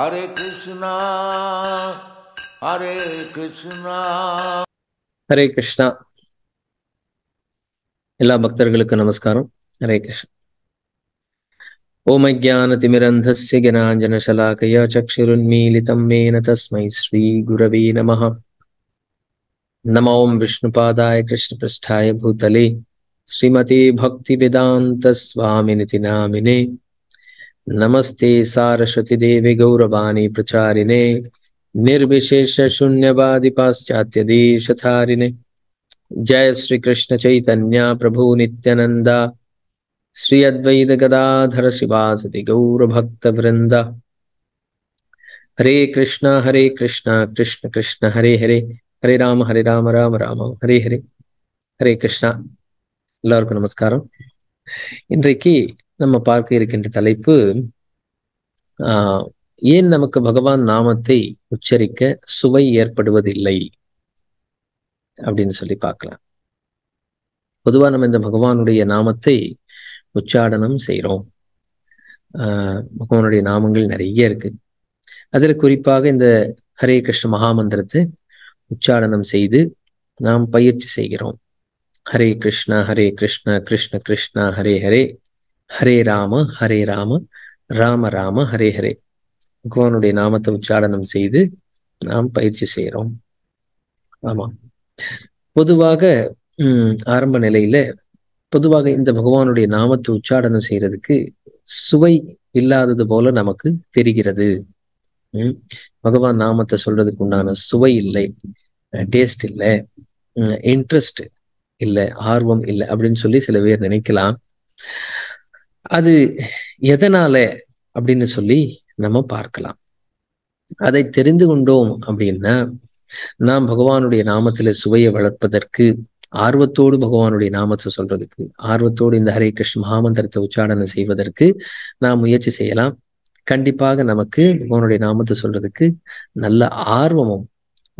अरे कृष्णा अरे कृष्णा हरे कृष्णा ಎಲ್ಲ ಭಕ್ತರಿಗೆ ನಮಸ್ಕಾರ ನರೇಕೇಶ ಓಂ ಅಜ್ಞಾನ ತಿಮಿರಂಧಸ್ಯ ಗನಾಂಜನ ಶಲಾಕಯ ಚಕ್ಷರುನ್ ಮೀಲಿತಂ ಮೇನ ತस्मै श्री गुरवे नमः ನಮೋಂ ವಿಷ್ಣುಪಾದಾಯ ಕೃಷ್ಣಪ್ರಸ್ಥಾಯ ಭೂತಲೇ ಶ್ರೀಮತಿ ಭಕ್ತಿ ವಿದಾಂತ್ ಸ್ವಾಮಿನಿತಿನಾಮಿನೇ नमस्ते सारस्वती देवी गौरवाणी प्रचारिणे निर्विशेष शून्यवादि पाश्चात्य देशधारिणे जय श्री कृष्ण चैतन्य प्रभु नित्यानंदा श्री अद्वैत गदाधर शिवासति गौरभक्त वृंदा हरे कृष्णा हरे कृष्णा कृष्ण कृष्ण हरे हरे हरे राम हरे राम राम राम हरे हरे हरे कृष्णा எல்லாருக்கும் நமஸ்காரம் இன்றைக்கு நம்ம பார்க்க இருக்கின்ற தலைப்பு ஏன் நமக்கு பகவான் நாமத்தை உச்சரிக்க சுவை ஏற்படுவதில்லை அப்படின்னு சொல்லி பார்க்கலாம் பொதுவா நம்ம இந்த பகவானுடைய நாமத்தை உச்சாடனம் செய்கிறோம் பகவானுடைய நாமங்கள் நிறைய இருக்கு அதில் குறிப்பாக இந்த ஹரே கிருஷ்ண மகாமந்திரத்தை உச்சாடனம் செய்து நாம் பயிற்சி செய்கிறோம் ஹரே கிருஷ்ணா ஹரே கிருஷ்ணா கிருஷ்ண கிருஷ்ணா ஹரே ஹரே ஹரே ராம ஹரே ராம ராம ராம ஹரே ஹரே பகவானுடைய நாமத்தை உச்சாடனம் செய்து நாம் பயிற்சி செய்கிறோம் ஆமா பொதுவாக உம் ஆரம்ப நிலையில பொதுவாக இந்த பகவானுடைய நாமத்தை உச்சாடனம் செய்யறதுக்கு சுவை இல்லாதது போல நமக்கு தெரிகிறது உம் பகவான் நாமத்தை சொல்றதுக்கு உண்டான சுவை இல்லை டேஸ்ட் இல்லை இன்ட்ரெஸ்ட் இல்லை ஆர்வம் இல்லை அப்படின்னு சொல்லி சில பேர் நினைக்கலாம் அது எதனால அப்படின்னு சொல்லி நம்ம பார்க்கலாம் அதை தெரிந்து கொண்டோம் அப்படின்னா நாம் பகவானுடைய நாமத்துல சுவையை வளர்ப்பதற்கு ஆர்வத்தோடு பகவானுடைய நாமத்தை சொல்றதுக்கு ஆர்வத்தோடு இந்த ஹரே கிருஷ்ண மகாமந்திரத்தை உச்சாடனை செய்வதற்கு நாம் முயற்சி செய்யலாம் கண்டிப்பாக நமக்கு பகவானுடைய நாமத்தை சொல்றதுக்கு நல்ல ஆர்வமும்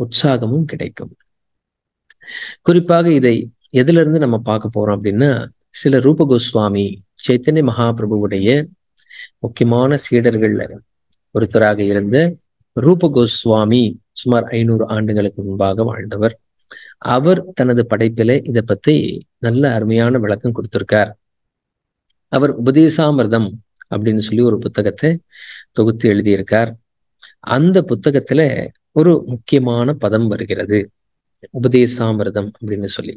உற்சாகமும் கிடைக்கும் குறிப்பாக இதை எதுல இருந்து நம்ம பார்க்க போறோம் அப்படின்னா சில ரூப கோஸ்வாமி சைத்தன்ய மகாபிரபுவுடைய முக்கியமான சீடர்கள் ஒருத்தராக இருந்த ரூப கோஸ்வாமி சுமார் ஐநூறு ஆண்டுகளுக்கு முன்பாக வாழ்ந்தவர் அவர் தனது படைப்பில இதை பத்தி நல்ல அருமையான விளக்கம் கொடுத்திருக்கார் அவர் உபதேசாமிர்தம் அப்படின்னு சொல்லி ஒரு புத்தகத்தை தொகுத்து எழுதியிருக்கார் அந்த புத்தகத்துல ஒரு முக்கியமான பதம் வருகிறது உபதேசாமிர்தம் அப்படின்னு சொல்லி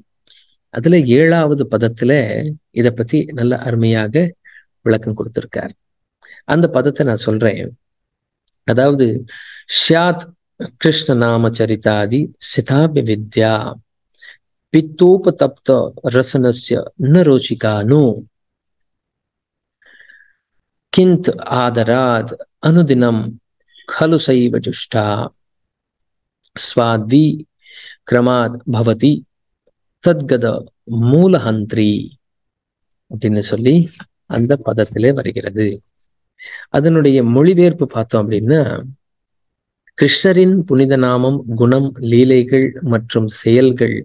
அதுல ஏழாவது பதத்துல இத பத்தி நல்ல அருமையாக விளக்கம் கொடுத்திருக்கார் அந்த பதத்தை நான் சொல்றேன் அதாவது ஷியாத் கிருஷ்ண நாம சரிதாதி சிதாபி வித்யா பித்தோபதப்த ரசனஸ்ய ந கிந்த் ஆதராத் அனுதினம் ஹலு சைவ ஜுஷ்டா स्वाद्वी கிரமாத் பவதி சத்கத மூலஹந்திரி அப்படின்னு சொல்லி அந்த பதத்திலே வருகிறது அதனுடைய மொழிபெயர்ப்பு பார்த்தோம் அப்படின்னா கிருஷ்ணரின் புனித நாமம் குணம் லீலைகள் மற்றும் செயல்கள்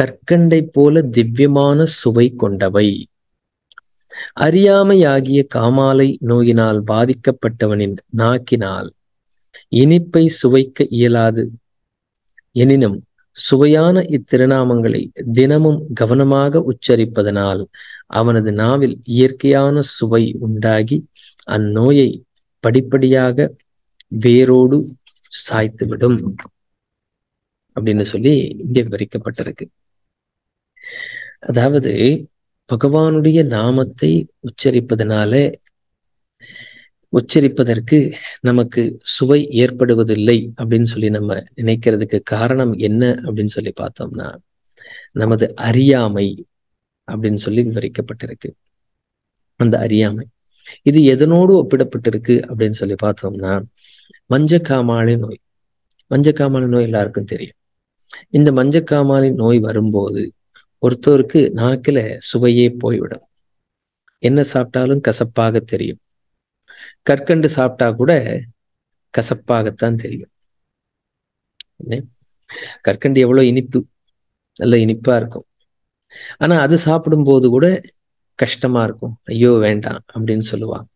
கற்கண்டை போல திவ்யமான சுவை கொண்டவை அறியாமையாகிய காமாலை நோயினால் பாதிக்கப்பட்டவனின் நாக்கினால் இனிப்பை சுவைக்க இயலாது எனினும் சுவையான இத்திருநாமங்களை தினமும் கவனமாக உச்சரிப்பதனால் அவனது நாவில் இயற்கையான சுவை உண்டாகி அந்நோயை படிப்படியாக வேரோடு சாய்த்துவிடும் அப்படின்னு சொல்லி இங்கே விவரிக்கப்பட்டிருக்கு அதாவது பகவானுடைய நாமத்தை உச்சரிப்பதனால உச்சரிப்பதற்கு நமக்கு சுவை ஏற்படுவதில்லை அப்படின்னு சொல்லி நம்ம நினைக்கிறதுக்கு காரணம் என்ன அப்படின்னு சொல்லி பார்த்தோம்னா நமது அறியாமை அப்படின்னு சொல்லி விவரிக்கப்பட்டிருக்கு அந்த அறியாமை இது எதனோடு ஒப்பிடப்பட்டிருக்கு அப்படின்னு சொல்லி பார்த்தோம்னா மஞ்சக்காமாலை நோய் மஞ்சக்காமாலை நோய் எல்லாருக்கும் தெரியும் இந்த மஞ்சக்காமாலை நோய் வரும்போது ஒருத்தருக்கு நாக்கில சுவையே போய்விடும் என்ன சாப்பிட்டாலும் கசப்பாக தெரியும் கற்கண்டு சாப்பிட்டா கூட கசப்பாகத்தான் தெரியும் கற்கண்டு எவ்வளோ இனிப்பு நல்ல இனிப்பா இருக்கும் ஆனா அது சாப்பிடும்போது கூட கஷ்டமா இருக்கும் ஐயோ வேண்டாம் அப்படின்னு சொல்லுவாங்க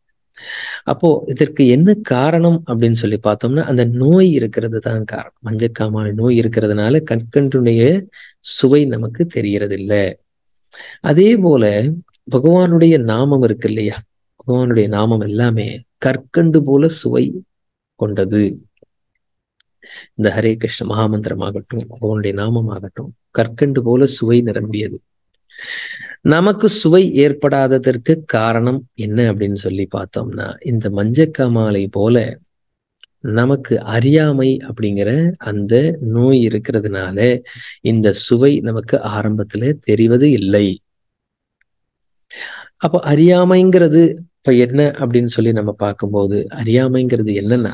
அப்போ இதற்கு என்ன காரணம் அப்படின்னு சொல்லி பார்த்தோம்னா அந்த நோய் இருக்கிறது தான் காரணம் மஞ்சக்காமல் நோய் இருக்கிறதுனால கற்கண்டுடைய சுவை நமக்கு தெரிகிறது இல்லை அதே போல பகவானுடைய நாமம் இருக்கு இல்லையா பகவானுடைய நாமம் எல்லாமே கற்கண்டு போல சுவை கொண்டது இந்த ஹரே கிருஷ்ண மகாமந்திரம் ஆகட்டும் பகவானுடைய நாமம் ஆகட்டும் கற்கண்டு போல சுவை நிரம்பியது நமக்கு சுவை ஏற்படாததற்கு காரணம் என்ன அப்படின்னு சொல்லி பார்த்தோம்னா இந்த மஞ்சக்கா மாலை போல நமக்கு அறியாமை அப்படிங்கிற அந்த நோய் இருக்கிறதுனால இந்த சுவை நமக்கு ஆரம்பத்துல தெரிவது இல்லை அப்போ அறியாமைங்கிறது இப்போ என்ன அப்படின்னு சொல்லி நம்ம பார்க்கும்போது அறியாமைங்கிறது என்னன்னா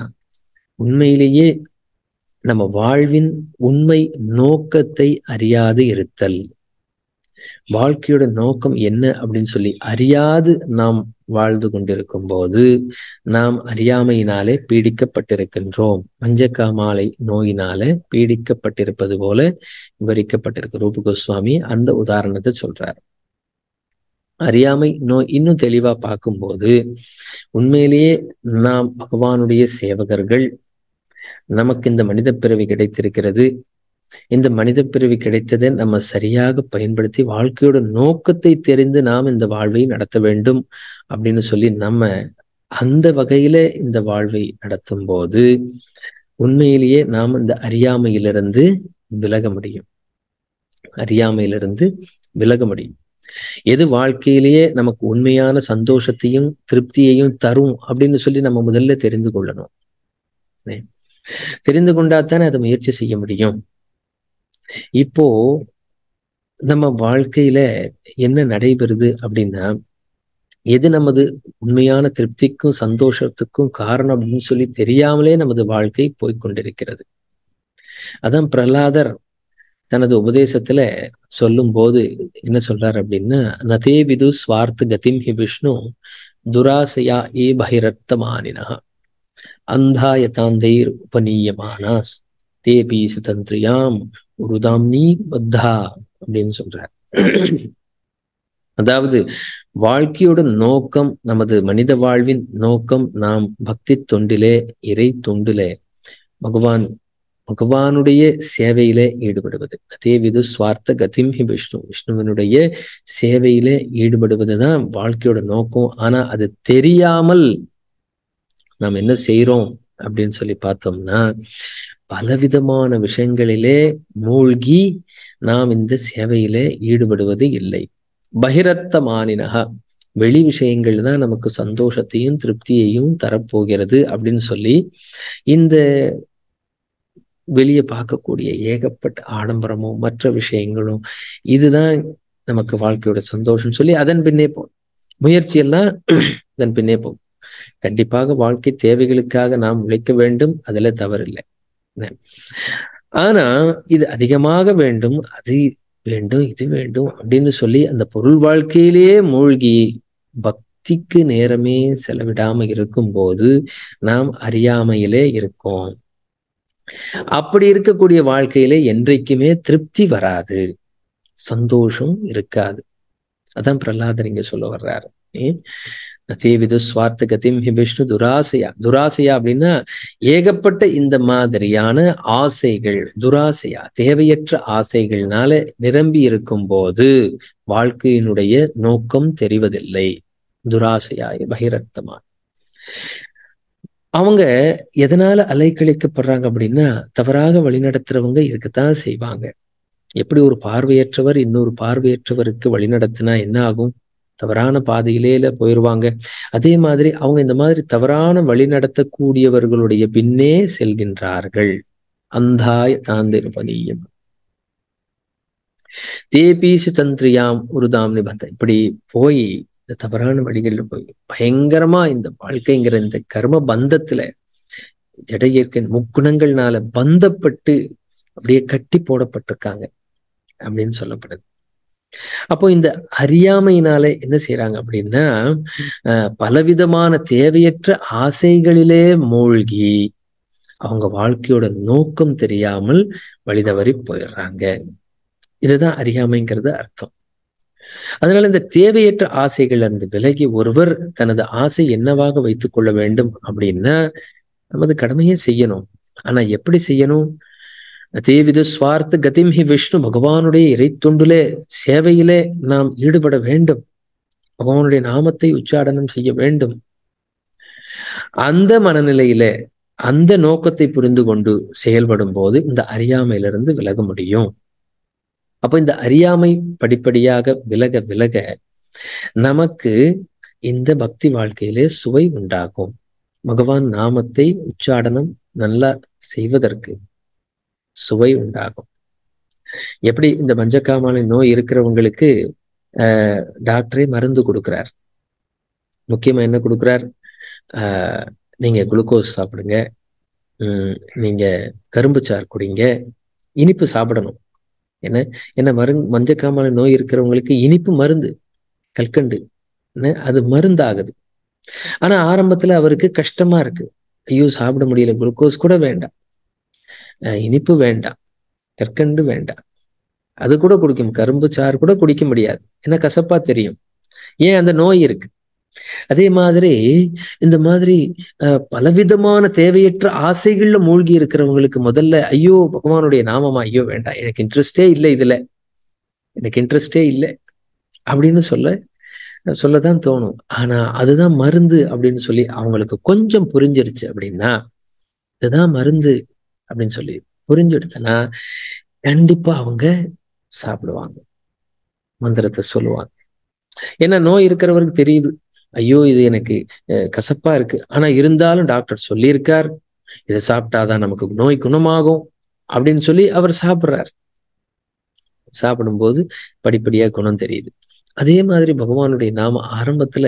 உண்மையிலேயே நம்ம வாழ்வின் உண்மை நோக்கத்தை அறியாது இருத்தல் வாழ்க்கையோட நோக்கம் என்ன அப்படின்னு சொல்லி அறியாது நாம் வாழ்ந்து கொண்டிருக்கும் போது நாம் அறியாமையினாலே பீடிக்கப்பட்டிருக்கின்றோம் மஞ்சக்கா மாலை நோயினால பீடிக்கப்பட்டிருப்பது போல விவரிக்கப்பட்டிருக்க ரூபகோஸ்வாமி அந்த உதாரணத்தை சொல்றார் அறியாமை நோய் இன்னும் தெளிவா பார்க்கும்போது உண்மையிலேயே நாம் பகவானுடைய சேவகர்கள் நமக்கு இந்த மனித பிறவி கிடைத்திருக்கிறது இந்த மனித பிறவி கிடைத்ததை நம்ம சரியாக பயன்படுத்தி வாழ்க்கையோட நோக்கத்தை தெரிந்து நாம் இந்த வாழ்வை நடத்த வேண்டும் அப்படின்னு சொல்லி நம்ம அந்த வகையில இந்த வாழ்வை நடத்தும் போது உண்மையிலேயே நாம் இந்த அறியாமையிலிருந்து விலக முடியும் அறியாமையிலிருந்து விலக முடியும் எது வாழ்க்கையிலேயே நமக்கு உண்மையான சந்தோஷத்தையும் திருப்தியையும் தரும் அப்படின்னு சொல்லி நம்ம முதல்ல தெரிந்து கொள்ளணும் தெரிந்து கொண்டாதானே அதை முயற்சி செய்ய முடியும் இப்போ நம்ம வாழ்க்கையில என்ன நடைபெறுது அப்படின்னா எது நமது உண்மையான திருப்திக்கும் சந்தோஷத்துக்கும் காரணம் அப்படின்னு சொல்லி தெரியாமலே நமது வாழ்க்கை போய்கொண்டிருக்கிறது அதான் பிரலாதர் தனது உபதேசத்துல சொல்லும் போது என்ன சொல்றாரு அப்படின்னா நதேபிது ஸ்வார்த்த கதிம் ஹி விஷ்ணு துராசையா ஏ பகிரத்தமானினா அந்தாயதாந்தைர் உபநீயமானாஸ் தேபி சுதந்திரியாம் நீ பத்தா அப்படின்னு சொல்றார் அதாவது வாழ்க்கையோட நோக்கம் நமது மனித வாழ்வின் நோக்கம் நாம் பக்தி தொண்டிலே இறை தொண்டிலே பகவான் பகவானுடைய சேவையிலே ஈடுபடுவது அதே விது சுவார்த்த கதிம் ஹி விஷ்ணு விஷ்ணுவனுடைய சேவையிலே ஈடுபடுவதுதான் வாழ்க்கையோட நோக்கம் ஆனா அது தெரியாமல் நாம் என்ன செய்யறோம் அப்படின்னு சொல்லி பார்த்தோம்னா பலவிதமான விஷயங்களிலே மூழ்கி நாம் இந்த சேவையிலே ஈடுபடுவது இல்லை பகிரத்த மானினகா வெளி விஷயங்கள் தான் நமக்கு சந்தோஷத்தையும் திருப்தியையும் தரப்போகிறது அப்படின்னு சொல்லி இந்த வெளியே பார்க்கக்கூடிய ஏகப்பட்ட ஆடம்பரமும் மற்ற விஷயங்களும் இதுதான் நமக்கு வாழ்க்கையோட சந்தோஷம் சொல்லி அதன் பின்னே போ முயற்சி எல்லாம் அதன் பின்னே போகும் கண்டிப்பாக வாழ்க்கை தேவைகளுக்காக நாம் உழைக்க வேண்டும் அதுல தவறில்லை ஆனா இது அதிகமாக வேண்டும் அது வேண்டும் இது வேண்டும் அப்படின்னு சொல்லி அந்த பொருள் வாழ்க்கையிலேயே மூழ்கி பக்திக்கு நேரமே செலவிடாம இருக்கும் போது நாம் அறியாமையிலே இருக்கோம் அப்படி இருக்கக்கூடிய வாழ்க்கையில என்றைக்குமே திருப்தி வராது சந்தோஷம் இருக்காது அதான் பிரகலாதர் இங்க சொல்ல வர்றாரு தேவித சுவார்த்த கதிம் ஹி விஷ்ணு துராசையா துராசையா அப்படின்னா ஏகப்பட்ட இந்த மாதிரியான ஆசைகள் துராசையா தேவையற்ற ஆசைகள்னால நிரம்பி இருக்கும் போது வாழ்க்கையினுடைய நோக்கம் தெரிவதில்லை துராசையாய் பகிரர்த்தமாக அவங்க எதனால அலைக்கழிக்கப்படுறாங்க அப்படின்னா தவறாக வழிநடத்துறவங்க இருக்கத்தான் செய்வாங்க எப்படி ஒரு பார்வையற்றவர் இன்னொரு பார்வையற்றவருக்கு வழிநடத்தினா என்ன ஆகும் தவறான பாதையிலேல போயிடுவாங்க அதே மாதிரி அவங்க இந்த மாதிரி தவறான வழி நடத்தக்கூடியவர்களுடைய பின்னே செல்கின்றார்கள் அந்தாய தாந்திருபனியம் தேபீசு தந்திரியாம் உருதாம் நிபந்த இப்படி போய் இந்த தவறான வழிகளில் போய் பயங்கரமா இந்த வாழ்க்கைங்கிற இந்த கர்ம பந்தத்துல ஜடையற்கன் முக்குணங்கள்னால பந்தப்பட்டு அப்படியே கட்டி போடப்பட்டிருக்காங்க அப்படின்னு சொல்லப்படுது அப்போ இந்த அறியாமையினால என்ன செய்யறாங்க அப்படின்னா பலவிதமான தேவையற்ற ஆசைகளிலே மூழ்கி அவங்க வாழ்க்கையோட நோக்கம் தெரியாமல் வழிதவறி போயிடுறாங்க இதுதான் அறியாமைங்கிறது அர்த்தம் அதனால இந்த தேவையற்ற ஆசைகள் அந்த விலகி ஒருவர் தனது ஆசை என்னவாக வைத்துக் கொள்ள வேண்டும் அப்படின்னா நமது கடமையை செய்யணும் ஆனா எப்படி செய்யணும் தேவித சுவார்த்த கதிம் விஷ்ணு பகவானுடைய இறைத்தொண்டுலே சேவையிலே நாம் ஈடுபட வேண்டும் பகவானுடைய நாமத்தை உச்சாடனம் செய்ய வேண்டும் அந்த மனநிலையில அந்த நோக்கத்தை புரிந்து கொண்டு செயல்படும் போது இந்த அறியாமையிலிருந்து விலக முடியும் அப்போ இந்த அறியாமை படிப்படியாக விலக விலக நமக்கு இந்த பக்தி வாழ்க்கையிலே சுவை உண்டாகும் பகவான் நாமத்தை உச்சாடனம் நல்லா செய்வதற்கு சுவை உண்டாகும் எப்படி இந்த பஞ்சகாமான நோய் இருக்கிறவங்களுக்கு டாக்டரே மருந்து கொடுக்கிறார் முக்கியமா என்ன கொடுக்குறார் நீங்க குளுக்கோஸ் சாப்பிடுங்க நீங்க கரும்பு சாறு குடிங்க இனிப்பு சாப்பிடணும் ஏன்னா ஏன்னா மருந் மஞ்சக்காமலை நோய் இருக்கிறவங்களுக்கு இனிப்பு மருந்து கல்கண்டு அது மருந்தாகுது ஆனா ஆரம்பத்துல அவருக்கு கஷ்டமா இருக்கு ஐயோ சாப்பிட முடியல குளுக்கோஸ் கூட வேண்டாம் இனிப்பு வேண்டாம் கற்கண்டு வேண்டாம் அது கூட குடிக்கும் கரும்பு சாறு கூட குடிக்க முடியாது ஏன்னா கசப்பா தெரியும் ஏன் அந்த நோய் இருக்கு அதே மாதிரி இந்த மாதிரி பலவிதமான தேவையற்ற ஆசைகள்ல மூழ்கி இருக்கிறவங்களுக்கு முதல்ல ஐயோ பகவானுடைய நாமமா ஐயோ வேண்டாம் எனக்கு இன்ட்ரெஸ்டே இல்லை இதுல எனக்கு இன்ட்ரெஸ்டே இல்லை அப்படின்னு சொல்ல சொல்லதான் தோணும் ஆனா அதுதான் மருந்து அப்படின்னு சொல்லி அவங்களுக்கு கொஞ்சம் புரிஞ்சிருச்சு அப்படின்னா இதுதான் மருந்து அப்படின்னு சொல்லி புரிஞ்செடுத்தனா கண்டிப்பா அவங்க சாப்பிடுவாங்க மந்திரத்தை சொல்லுவாங்க ஏன்னா நோய் இருக்கிறவருக்கு தெரியுது ஐயோ இது எனக்கு கசப்பா இருக்கு ஆனா இருந்தாலும் டாக்டர் சொல்லியிருக்கார் இதை சாப்பிட்டாதான் நமக்கு நோய் குணமாகும் அப்படின்னு சொல்லி அவர் சாப்பிட்றார் சாப்பிடும்போது படிப்படியா குணம் தெரியுது அதே மாதிரி பகவானுடைய நாம ஆரம்பத்துல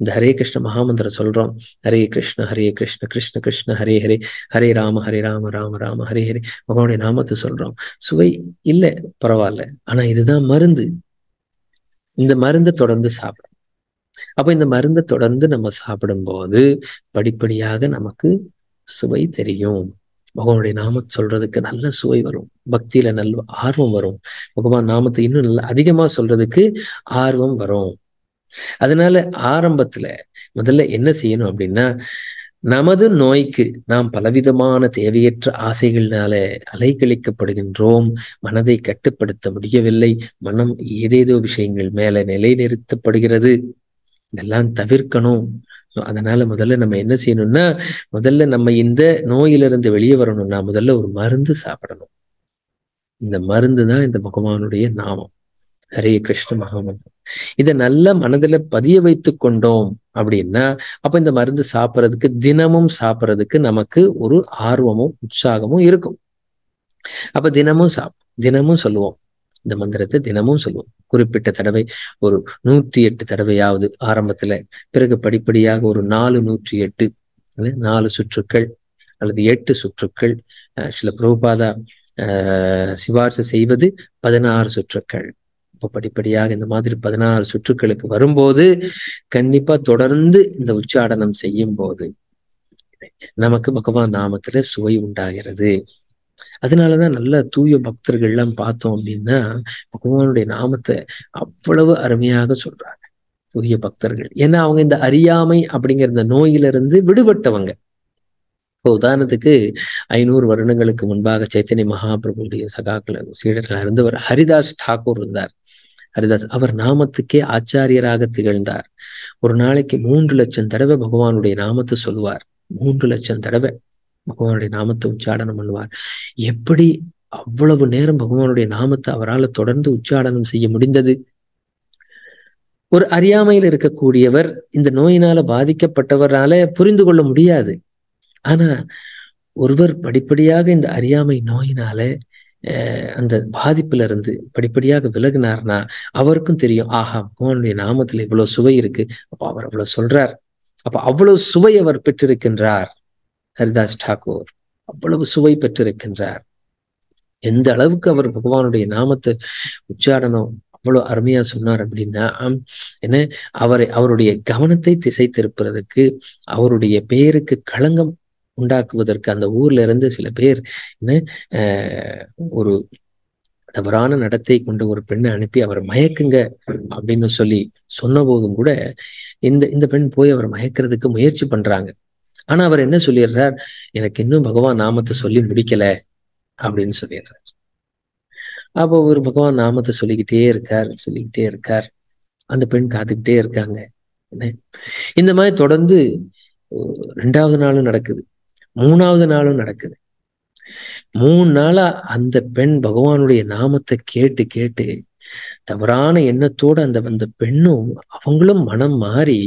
இந்த ஹரே கிருஷ்ண மகாமந்திரம் சொல்றோம் ஹரே கிருஷ்ண ஹரே கிருஷ்ண கிருஷ்ண கிருஷ்ண ஹரே ஹரே ஹரே ராம ஹரே ராம ராம ராம ஹரே ஹரே பகவானுடைய நாமத்தை சொல்றோம் சுவை இல்லை பரவாயில்ல ஆனா இதுதான் மருந்து இந்த மருந்தை தொடர்ந்து சாப்பிடும் அப்போ இந்த மருந்தை தொடர்ந்து நம்ம சாப்பிடும்போது படிப்படியாக நமக்கு சுவை தெரியும் பகவானுடைய நாம சொல்றதுக்கு நல்ல சுவை வரும் பக்தியில நல்ல ஆர்வம் வரும் பகவான் நாமத்தை இன்னும் நல்ல அதிகமா சொல்றதுக்கு ஆர்வம் வரும் அதனால ஆரம்பத்துல முதல்ல என்ன செய்யணும் அப்படின்னா நமது நோய்க்கு நாம் பலவிதமான தேவையற்ற ஆசைகளினால அலைகழிக்கப்படுகின்றோம் மனதை கட்டுப்படுத்த முடியவில்லை மனம் ஏதேதோ விஷயங்கள் மேல நிலைநிறுத்தப்படுகிறது இதெல்லாம் தவிர்க்கணும் அதனால முதல்ல நம்ம என்ன செய்யணும்னா முதல்ல நம்ம இந்த நோயிலிருந்து வெளியே வரணும்னா முதல்ல ஒரு மருந்து சாப்பிடணும் இந்த மருந்து தான் இந்த பகவானுடைய நாமம் ஹரே கிருஷ்ண மகாமன் இதை நல்ல மனதில் பதிய வைத்து கொண்டோம் அப்படின்னா அப்ப இந்த மருந்து சாப்பிட்றதுக்கு தினமும் சாப்பிட்றதுக்கு நமக்கு ஒரு ஆர்வமும் உற்சாகமும் இருக்கும் அப்ப தினமும் சாப் தினமும் சொல்லுவோம் இந்த மந்திரத்தை தினமும் சொல்லுவோம் குறிப்பிட்ட தடவை ஒரு நூற்றி எட்டு தடவையாவது ஆரம்பத்துல பிறகு படிப்படியாக ஒரு நாலு நூற்றி எட்டு நாலு சுற்றுக்கள் அல்லது எட்டு சுற்றுக்கள் சில பிரபுபாதா சிபார்சு செய்வது பதினாறு சுற்றுக்கள் இப்போ படிப்படியாக இந்த மாதிரி பதினாறு சுற்றுக்களுக்கு வரும்போது கண்டிப்பா தொடர்ந்து இந்த உச்சாடனம் செய்யும் போது நமக்கு பகவான் நாமத்துல சுவை உண்டாகிறது அதனாலதான் நல்ல தூய பக்தர்கள் எல்லாம் பார்த்தோம் அப்படின்னா பகவானுடைய நாமத்தை அவ்வளவு அருமையாக சொல்றாங்க தூய பக்தர்கள் ஏன்னா அவங்க இந்த அறியாமை அப்படிங்கிற இந்த நோயிலிருந்து விடுபட்டவங்க இப்போ உதாரணத்துக்கு ஐநூறு வருடங்களுக்கு முன்பாக சைத்தன்ய மகாபிரபுடைய சகாக்கள் சீடர்கள் இருந்தவர் ஹரிதாஸ் டாகூர் இருந்தார் ஹரிதாஸ் அவர் நாமத்துக்கே ஆச்சாரியராக திகழ்ந்தார் ஒரு நாளைக்கு மூன்று லட்சம் தடவை பகவானுடைய நாமத்தை சொல்வார் மூன்று லட்சம் தடவை பகவானுடைய நாமத்தை உச்சாடனம் பண்ணுவார் எப்படி அவ்வளவு நேரம் பகவானுடைய நாமத்தை அவரால் தொடர்ந்து உச்சாடனம் செய்ய முடிந்தது ஒரு அறியாமையில் இருக்கக்கூடியவர் இந்த நோயினால பாதிக்கப்பட்டவரால புரிந்து கொள்ள முடியாது ஆனா ஒருவர் படிப்படியாக இந்த அறியாமை நோயினால அந்த பாதிப்புல இருந்து படிப்படியாக விலகினார்னா அவருக்கும் தெரியும் ஆஹா பகவானுடைய நாமத்துல இவ்வளவு சுவை இருக்கு அப்ப அவர் அவ்வளவு சொல்றார் அப்ப அவ்வளவு சுவை அவர் பெற்றிருக்கின்றார் ஹரிதாஸ் டாகூர் அவ்வளவு சுவை பெற்றிருக்கின்றார் எந்த அளவுக்கு அவர் பகவானுடைய நாமத்தை உச்சாரணம் அவ்வளோ அருமையா சொன்னார் அப்படின்னா என்ன அவரை அவருடைய கவனத்தை திசை திருப்புறதுக்கு அவருடைய பெயருக்கு களங்கம் உண்டாக்குவதற்கு அந்த ஊர்ல இருந்து சில பேர் என்ன ஒரு தவறான நடத்தை கொண்ட ஒரு பெண்ணை அனுப்பி அவர் மயக்குங்க அப்படின்னு சொல்லி சொன்ன போதும் கூட இந்த இந்த பெண் போய் அவர் மயக்கிறதுக்கு முயற்சி பண்றாங்க ஆனா அவர் என்ன சொல்லிடுறார் எனக்கு இன்னும் பகவான் நாமத்தை சொல்லி முடிக்கல அப்படின்னு சொல்லிடுறார் அப்போ ஒரு பகவான் நாமத்தை சொல்லிக்கிட்டே இருக்கார் சொல்லிக்கிட்டே இருக்கார் அந்த பெண் காத்துக்கிட்டே இருக்காங்க இந்த மாதிரி தொடர்ந்து ரெண்டாவது நாளும் நடக்குது மூணாவது நாளும் நடக்குது மூணு நாளா அந்த பெண் பகவானுடைய நாமத்தை கேட்டு கேட்டு தவறான எண்ணத்தோடு அந்த அந்த பெண்ணும் அவங்களும் மனம் மாறி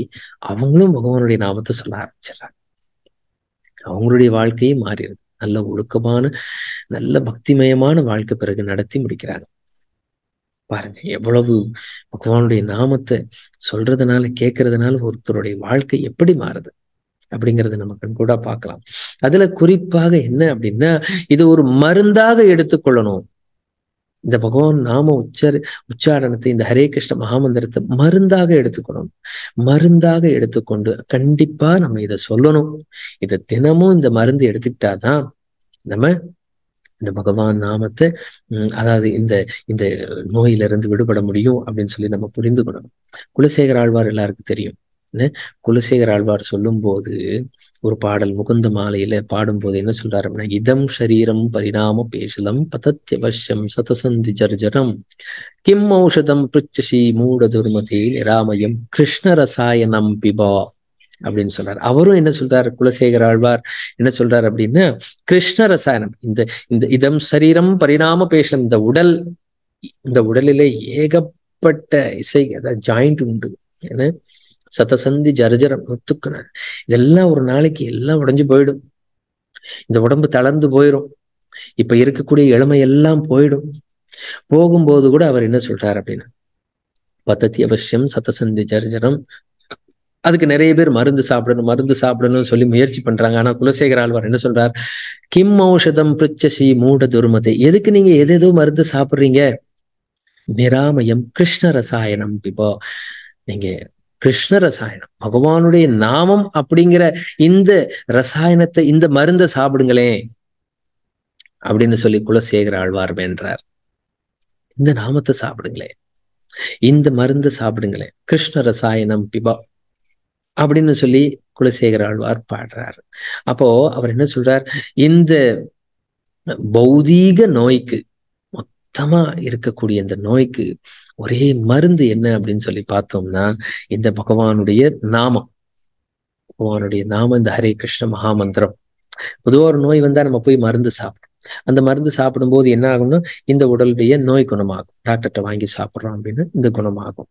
அவங்களும் பகவானுடைய நாமத்தை சொல்ல ஆரம்பிச்சிடறாங்க அவங்களுடைய வாழ்க்கையும் மாறிடுது நல்ல ஒழுக்கமான நல்ல பக்திமயமான வாழ்க்கை பிறகு நடத்தி முடிக்கிறாங்க பாருங்க எவ்வளவு பகவானுடைய நாமத்தை சொல்றதுனால கேட்கறதுனால ஒருத்தருடைய வாழ்க்கை எப்படி மாறுது அப்படிங்கறத நம்ம கண் கூட பார்க்கலாம் அதுல குறிப்பாக என்ன அப்படின்னா இது ஒரு மருந்தாக எடுத்துக்கொள்ளணும் இந்த பகவான் நாம உச்ச உச்சாரணத்தை இந்த ஹரே கிருஷ்ண மகாமந்திரத்தை மருந்தாக எடுத்துக்கணும் மருந்தாக எடுத்துக்கொண்டு கண்டிப்பா நம்ம இதை சொல்லணும் இதை தினமும் இந்த மருந்து எடுத்துக்கிட்டாதான் நம்ம இந்த பகவான் நாமத்தை அதாவது இந்த இந்த நோயிலிருந்து விடுபட முடியும் அப்படின்னு சொல்லி நம்ம புரிந்து கொள்ளணும் குலசேகர் ஆழ்வார் எல்லாருக்கும் தெரியும் குலசேகர் ஆழ்வார் சொல்லும் போது ஒரு பாடல் முகுந்த மாலையில பாடும்போது என்ன சொல்றாரு அப்படின்னா இதம் சரீரம் பரிணாம பேசலம் பதத்தியவசியம் சதசந்தி ஜர்ஜரம் கிம் ஔஷதம் பிருச்சசி மூட துர்மதி நிராமயம் கிருஷ்ண ரசாயனம் பிபா அப்படின்னு சொல்றாரு அவரும் என்ன சொல்றாரு குலசேகர் ஆழ்வார் என்ன சொல்றாரு அப்படின்னு கிருஷ்ண ரசாயனம் இந்த இந்த இதம் சரீரம் பரிணாம பேசலம் இந்த உடல் இந்த உடலிலே ஏகப்பட்ட இசை அதாவது ஜாயிண்ட் உண்டு ஏன்னா சத்தசந்தி ஜர்ஜரம் முத்துக்குனான் இதெல்லாம் ஒரு நாளைக்கு எல்லாம் உடஞ்சு போயிடும் இந்த உடம்பு தளர்ந்து போயிடும் இப்ப இருக்கக்கூடிய இளமை எல்லாம் போயிடும் போகும்போது கூட அவர் என்ன சொல்றாரு அப்படின்னா பத்தத்தி அவசியம் சத்தசந்தி ஜர்ஜரம் அதுக்கு நிறைய பேர் மருந்து சாப்பிடணும் மருந்து சாப்பிடணும்னு சொல்லி முயற்சி பண்றாங்க ஆனா குலசேகர ஆழ்வார் என்ன சொல்றார் கிம் ஔஷதம் பிரிச்சசி மூட துர்மதை எதுக்கு நீங்க எதேதோ மருந்து சாப்பிடுறீங்க நிராமயம் கிருஷ்ண ரசாயனம் இப்போ நீங்க கிருஷ்ண ரசாயனம் பகவானுடைய நாமம் அப்படிங்கிற இந்த ரசாயனத்தை இந்த மருந்தை சாப்பிடுங்களேன் அப்படின்னு சொல்லி குலசேகர ஆழ்வார் வேண்டார் இந்த நாமத்தை சாப்பிடுங்களேன் இந்த மருந்தை சாப்பிடுங்களேன் கிருஷ்ண ரசாயனம் பிபா அப்படின்னு சொல்லி குலசேகர ஆழ்வார் பாடுறாரு அப்போ அவர் என்ன சொல்றார் இந்த பௌதீக நோய்க்கு சுத்தமா இருக்கக்கூடிய இந்த நோய்க்கு ஒரே மருந்து என்ன அப்படின்னு சொல்லி பார்த்தோம்னா இந்த பகவானுடைய நாமம் பகவானுடைய நாமம் இந்த ஹரே கிருஷ்ண மகாமந்திரம் பொதுவாக ஒரு நோய் வந்தா நம்ம போய் மருந்து சாப்பிடும் அந்த மருந்து சாப்பிடும் போது என்ன ஆகும்னா இந்த உடலுடைய நோய் குணமாகும் டாக்டர்கிட்ட வாங்கி சாப்பிட்றோம் அப்படின்னு இந்த குணமாகும்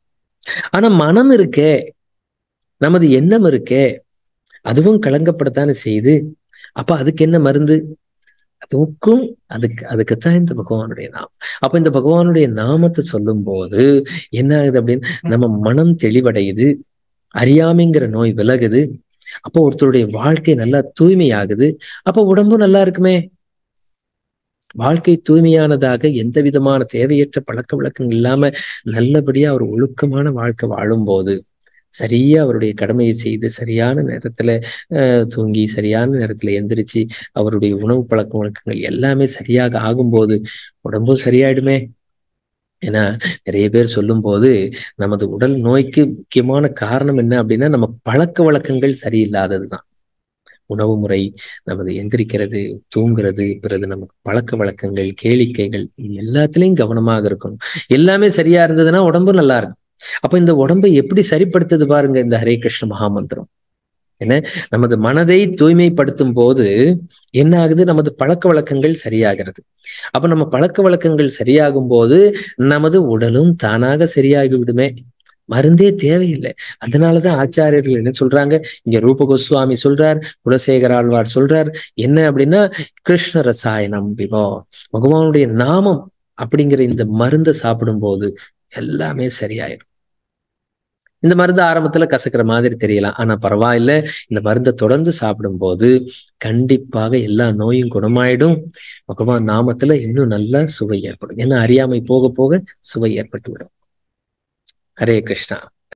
ஆனா மனம் இருக்கே நமது எண்ணம் இருக்கே அதுவும் கலங்கப்படத்தானே செய்து அப்ப அதுக்கு என்ன மருந்து அதுக்கும் அதுக்கு அதுக்குத்தான் இந்த பகவானுடைய நாம் அப்ப இந்த பகவானுடைய நாமத்தை சொல்லும் போது என்ன ஆகுது அப்படின்னு நம்ம மனம் தெளிவடையுது அறியாமைங்கிற நோய் விலகுது அப்போ ஒருத்தருடைய வாழ்க்கை நல்லா தூய்மையாகுது அப்போ உடம்பும் நல்லா இருக்குமே வாழ்க்கை தூய்மையானதாக எந்த விதமான தேவையற்ற பழக்க வழக்கம் இல்லாம நல்லபடியா ஒரு ஒழுக்கமான வாழ்க்கை வாழும் போது சரியா அவருடைய கடமையை செய்து சரியான நேரத்துல தூங்கி சரியான நேரத்துல எந்திரிச்சு அவருடைய உணவு பழக்க வழக்கங்கள் எல்லாமே சரியாக ஆகும்போது உடம்பும் சரியாயிடுமே ஏன்னா நிறைய பேர் சொல்லும்போது நமது உடல் நோய்க்கு முக்கியமான காரணம் என்ன அப்படின்னா நம்ம பழக்க வழக்கங்கள் சரியில்லாதது தான் உணவு முறை நமது எந்திரிக்கிறது தூங்குறது பிறகு நமக்கு பழக்க வழக்கங்கள் கேளிக்கைகள் எல்லாத்துலேயும் கவனமாக இருக்கணும் எல்லாமே சரியா இருந்ததுன்னா உடம்பு நல்லா இருக்கும் அப்ப இந்த உடம்பை எப்படி சரிப்படுத்துது பாருங்க இந்த ஹரே கிருஷ்ண மகாமந்திரம் என்ன நமது மனதை தூய்மைப்படுத்தும் போது என்ன ஆகுது நமது பழக்க வழக்கங்கள் சரியாகிறது அப்ப நம்ம பழக்க வழக்கங்கள் சரியாகும் போது நமது உடலும் தானாக சரியாகி விடுமே மருந்தே தேவையில்லை அதனாலதான் ஆச்சாரியர்கள் என்ன சொல்றாங்க இங்க ரூப கோஸ்வாமி சொல்றார் குலசேகர் ஆழ்வார் சொல்றார் என்ன அப்படின்னா கிருஷ்ண ரசாயனம் விபோ பகவானுடைய நாமம் அப்படிங்கிற இந்த மருந்தை சாப்பிடும் போது எல்லாமே சரியாயிரும் இந்த மருந்து ஆரம்பத்துல கசக்கிற மாதிரி தெரியலாம் ஆனா பரவாயில்ல இந்த மருந்தை தொடர்ந்து சாப்பிடும் போது கண்டிப்பாக எல்லா நோயும் குணமாயிடும் பகவான் நாமத்துல இன்னும் நல்ல சுவை ஏற்படும் ஏன்னா அறியாமை போக போக சுவை ஏற்பட்டு விடும் ஹரே கிருஷ்ணா